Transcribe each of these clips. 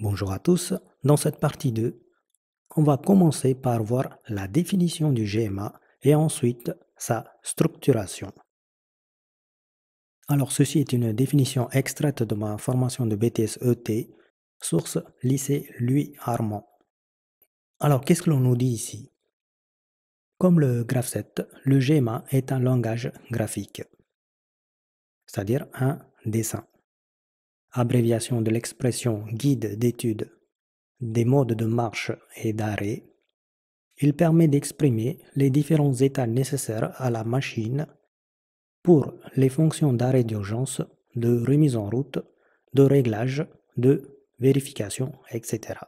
Bonjour à tous, dans cette partie 2, on va commencer par voir la définition du GMA et ensuite sa structuration. Alors ceci est une définition extraite de ma formation de BTS ET, source lycée Louis Armand. Alors qu'est-ce que l'on nous dit ici Comme le 7, le GMA est un langage graphique, c'est-à-dire un dessin abréviation de l'expression guide d'étude des modes de marche et d'arrêt, il permet d'exprimer les différents états nécessaires à la machine pour les fonctions d'arrêt d'urgence, de remise en route, de réglage, de vérification, etc.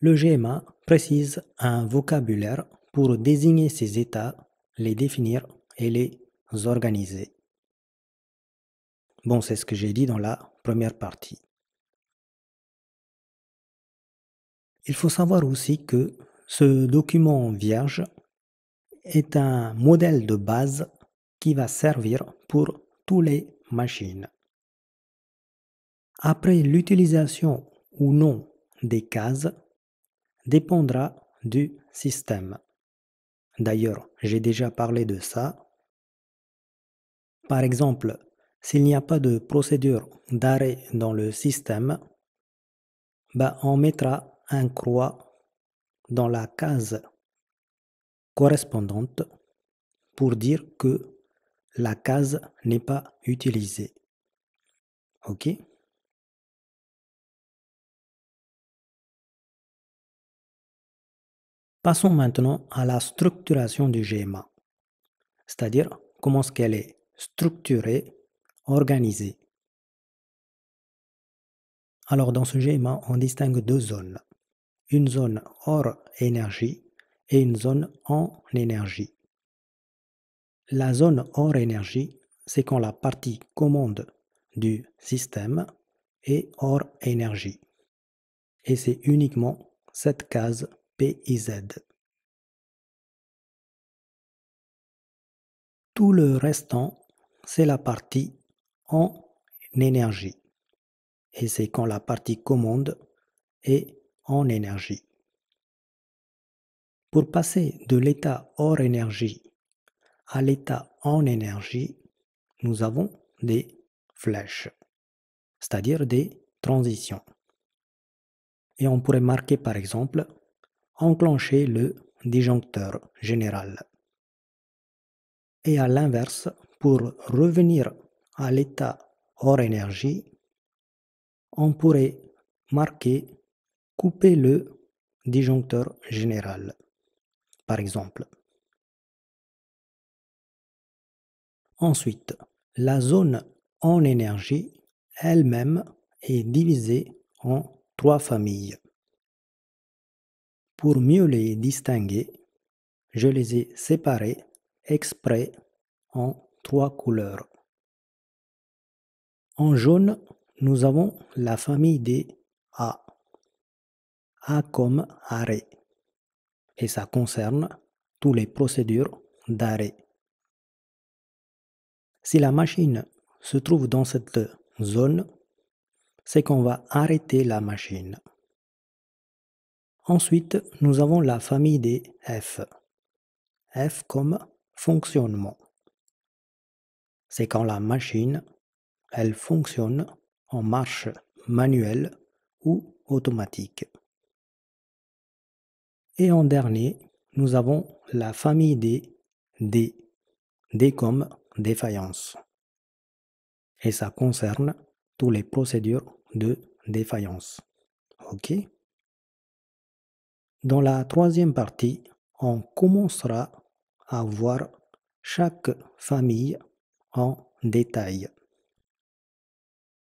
Le GMA précise un vocabulaire pour désigner ces états, les définir et les organiser. Bon, c'est ce que j'ai dit dans la première partie. Il faut savoir aussi que ce document vierge est un modèle de base qui va servir pour toutes les machines. Après l'utilisation ou non des cases dépendra du système. D'ailleurs, j'ai déjà parlé de ça. Par exemple, s'il n'y a pas de procédure d'arrêt dans le système, bah, on mettra un croix dans la case correspondante pour dire que la case n'est pas utilisée. OK Passons maintenant à la structuration du GMA, c'est-à-dire comment est-ce qu'elle est structurée organisé. Alors dans ce GMA, on distingue deux zones. Une zone hors énergie et une zone en énergie. La zone hors énergie, c'est quand la partie commande du système est hors énergie. Et c'est uniquement cette case PIZ. Tout le restant, c'est la partie en énergie. Et c'est quand la partie commande est en énergie. Pour passer de l'état hors énergie à l'état en énergie, nous avons des flèches, c'est-à-dire des transitions. Et on pourrait marquer par exemple enclencher le disjoncteur général. Et à l'inverse, pour revenir à l'état hors énergie, on pourrait marquer couper le disjoncteur général, par exemple. Ensuite, la zone en énergie elle-même est divisée en trois familles. Pour mieux les distinguer, je les ai séparées exprès en trois couleurs. En jaune, nous avons la famille des A. A comme arrêt. Et ça concerne toutes les procédures d'arrêt. Si la machine se trouve dans cette zone, c'est qu'on va arrêter la machine. Ensuite, nous avons la famille des F. F comme fonctionnement. C'est quand la machine elle fonctionne en marche manuelle ou automatique. Et en dernier, nous avons la famille des D. D comme défaillance. Et ça concerne toutes les procédures de défaillance. OK Dans la troisième partie, on commencera à voir chaque famille en détail.